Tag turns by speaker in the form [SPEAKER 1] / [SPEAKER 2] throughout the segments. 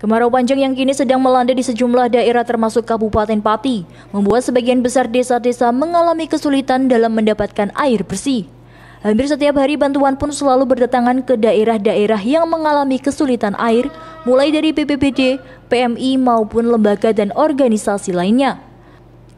[SPEAKER 1] Kemarau panjang yang kini sedang melanda di sejumlah daerah termasuk Kabupaten Pati membuat sebagian besar desa-desa mengalami kesulitan dalam mendapatkan air bersih. Hampir setiap hari bantuan pun selalu berdatangan ke daerah-daerah yang mengalami kesulitan air, mulai dari BPBD, PMI maupun lembaga dan organisasi lainnya.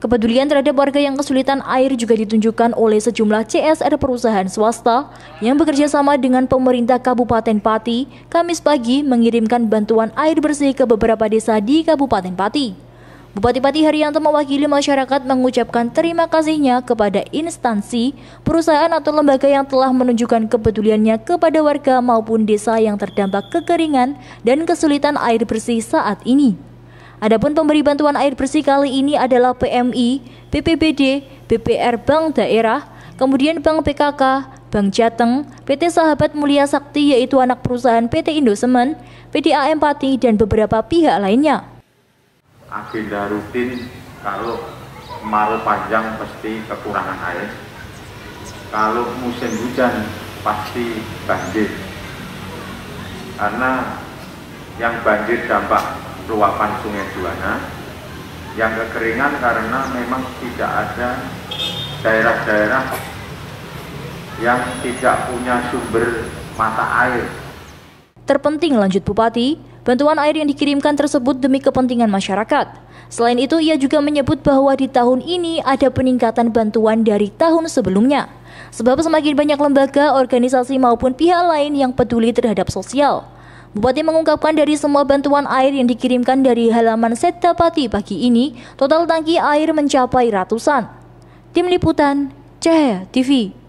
[SPEAKER 1] Kepedulian terhadap warga yang kesulitan air juga ditunjukkan oleh sejumlah CSR perusahaan swasta yang bekerja sama dengan pemerintah Kabupaten Pati, Kamis pagi mengirimkan bantuan air bersih ke beberapa desa di Kabupaten Pati. Bupati Pati Haryanto mewakili masyarakat mengucapkan terima kasihnya kepada instansi, perusahaan atau lembaga yang telah menunjukkan kepeduliannya kepada warga maupun desa yang terdampak kekeringan dan kesulitan air bersih saat ini. Adapun pemberi bantuan air bersih kali ini adalah PMI, BPBD, BPR Bank Daerah, kemudian Bank PKK, Bank Jateng, PT Sahabat Mulia Sakti yaitu anak perusahaan PT Indosemen, PDA Empati, dan beberapa pihak lainnya.
[SPEAKER 2] Agenda rutin kalau kemarau panjang pasti kekurangan air. Kalau musim hujan pasti banjir. Karena yang banjir dampak luapan sungai Juwana yang kekeringan karena memang tidak ada daerah-daerah yang tidak punya sumber mata air.
[SPEAKER 1] Terpenting lanjut Bupati, bantuan air yang dikirimkan tersebut demi kepentingan masyarakat. Selain itu, ia juga menyebut bahwa di tahun ini ada peningkatan bantuan dari tahun sebelumnya. Sebab semakin banyak lembaga, organisasi maupun pihak lain yang peduli terhadap sosial. Bupati mengungkapkan dari semua bantuan air yang dikirimkan dari halaman Setapati pagi ini, total tangki air mencapai ratusan. Tim Liputan, Cahaya TV.